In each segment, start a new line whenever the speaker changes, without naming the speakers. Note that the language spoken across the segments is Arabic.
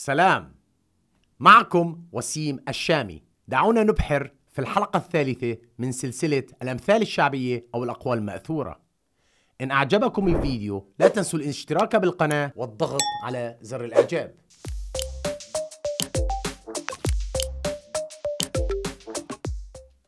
سلام معكم وسيم الشامي دعونا نبحر في الحلقة الثالثة من سلسلة الأمثال الشعبية أو الأقوال المأثورة إن أعجبكم الفيديو لا تنسوا الاشتراك بالقناة والضغط على زر الإعجاب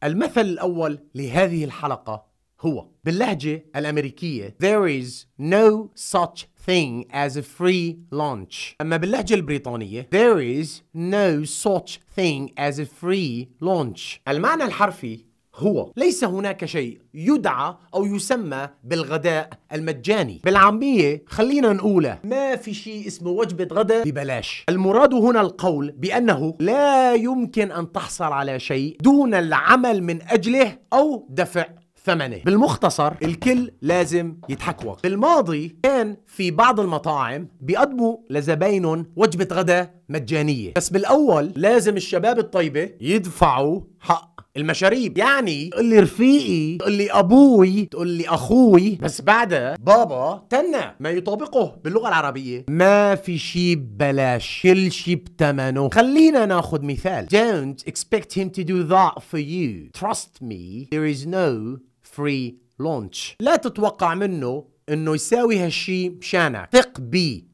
المثل الأول لهذه الحلقة هو باللهجة الأمريكية There is no such thing as a free lunch أما باللهجة البريطانية there is no such thing as a free lunch المعنى الحرفي هو ليس هناك شيء يدعى أو يسمى بالغداء المجاني بالعامية خلينا نقوله ما في شيء اسمه وجبة غداء ببلاش المراد هنا القول بأنه لا يمكن أن تحصل على شيء دون العمل من أجله أو دفع ثمنه بالمختصر الكل لازم يتحكوك بالماضي كان في بعض المطاعم بيقدموا لزباينهم وجبة غدا مجانية بس بالأول لازم الشباب الطيبة يدفعوا حق المشاريب يعني تقول لي رفيقي تقول لي ابوي تقول لي اخوي بس بعدها بابا تنى ما يطابقه باللغه العربيه ما في شيء ببلاش كل شيء بثمنه خلينا ناخذ مثال don't expect him to do that for you trust me there is no فري لونش لا تتوقع منه انه يساوي هالشي مشانك ثق بي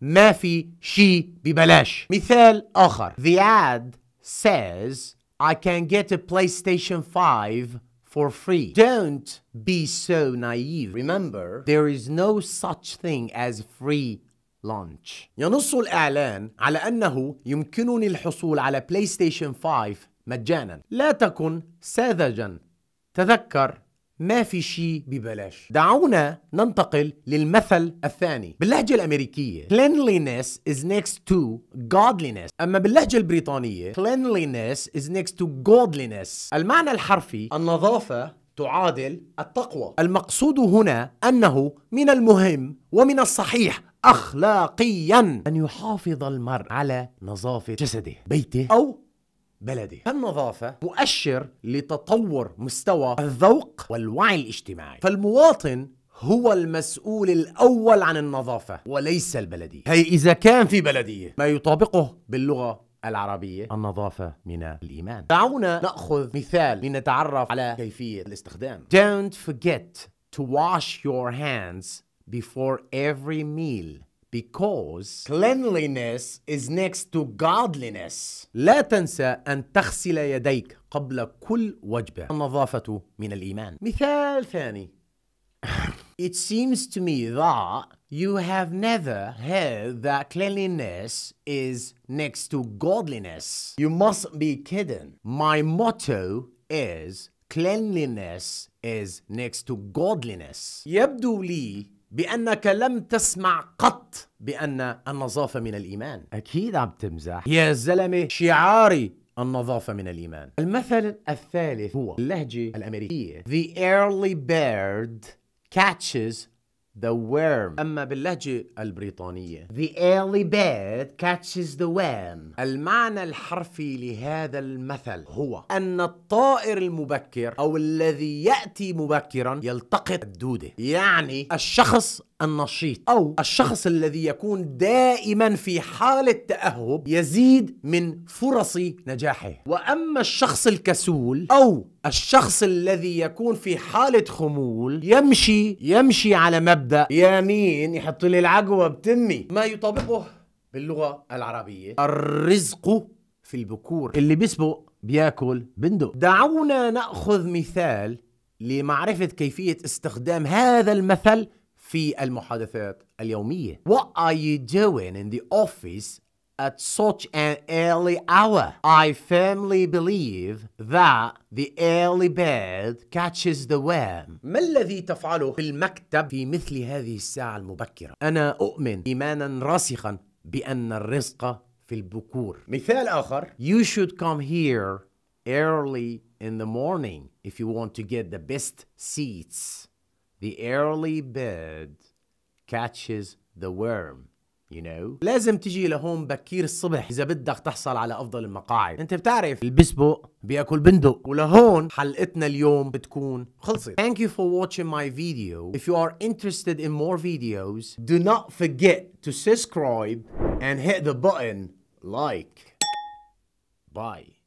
ما في شي ببلاش مثال اخر The ad says I can get a PlayStation 5 for free. Don't be so naive. Remember, there is no such thing as free launch. ينص الإعلان على أنه يمكنني الحصول على PlayStation 5 مجانا. لا تكن ساذجا. تذكر ما في شيء ببلاش دعونا ننتقل للمثل الثاني باللهجة الأمريكية cleanliness is next to godliness أما باللهجة البريطانية cleanliness is next to godliness المعنى الحرفي النظافة تعادل التقوى المقصود هنا أنه من المهم ومن الصحيح أخلاقيا أن يحافظ المرء على نظافة جسده بيته أو بلدي فالنظافة مؤشر لتطور مستوى الذوق والوعي الاجتماعي فالمواطن هو المسؤول الأول عن النظافة وليس البلدية هي إذا كان في بلدية ما يطابقه باللغة العربية النظافة من الإيمان دعونا نأخذ مثال لنتعرف على كيفية الاستخدام Don't forget to wash your hands before every meal because cleanliness is next to godliness. لا تنسى أن تغسل يديك قبل كل وجبة. النظافة من الإيمان. مثال ثاني. it seems to me that you have never heard that cleanliness is next to godliness. You must be kidding. My motto is cleanliness is next to godliness. يبدو لي بأنك لم تسمع قط بأن النظافة من الإيمان أكيد عم تمزح يا زلمة شعاري النظافة من الإيمان المثل الثالث هو اللهجة الأمريكية The early bird catches the worm أما باللهجة البريطانية the early bird catches the worm المعنى الحرفي لهذا المثل هو أن الطائر المبكر أو الذي يأتي مبكرا يلتقط الدودة يعني الشخص النشيط أو الشخص الذي يكون دائما في حالة تأهب يزيد من فرص نجاحه وأما الشخص الكسول أو الشخص الذي يكون في حالة خمول يمشي يمشي على مبدأ يمين يحط لي العقوة بتمي ما يطابقه باللغة العربية الرزق في البكور اللي بيسبق بياكل بندق دعونا نأخذ مثال لمعرفة كيفية استخدام هذا المثل في المحادثات اليومية What are you doing in the office at such an early hour? I firmly believe that the early bird catches the worm ما الذي تفعله في المكتب في مثل هذه الساعة المبكرة؟ أنا أؤمن إيمانا راسخا بأن الرزق في البكور مثال آخر You should come here early in the morning if you want to get the best seats The early bird catches the worm You know? لازم تجي لهون بكير الصبح اذا بدك تحصل على افضل المقاعد انت بتعرف البسبق بياكل بندق ولهون حلقتنا اليوم بتكون خلصت thank you for watching my video if you are interested in more videos do not forget to subscribe and hit the button like bye